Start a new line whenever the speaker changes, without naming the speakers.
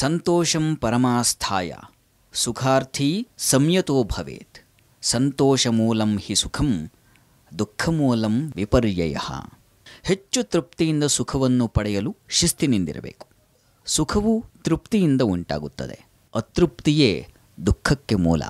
ಸಂತೋಷಂ ಪರಮಾಸ್ಥಾಯ ಸುಖಾರ್ಥಿ ಸಂಯತೋ ಭವೇತ್ ಸಂತೋಷಮೂಲಂ ಹಿ ಸುಖಂ ದುಃಖಮೂಲಂ ವಿಪರ್ಯಯ ಹೆಚ್ಚು ತೃಪ್ತಿಯಿಂದ ಸುಖವನ್ನು ಪಡೆಯಲು ಶಿಸ್ತಿನಿಂದಿರಬೇಕು ಸುಖವು ತೃಪ್ತಿಯಿಂದ ಉಂಟಾಗುತ್ತದೆ ಅತೃಪ್ತಿಯೇ ದುಃಖಕ್ಕೆ ಮೂಲ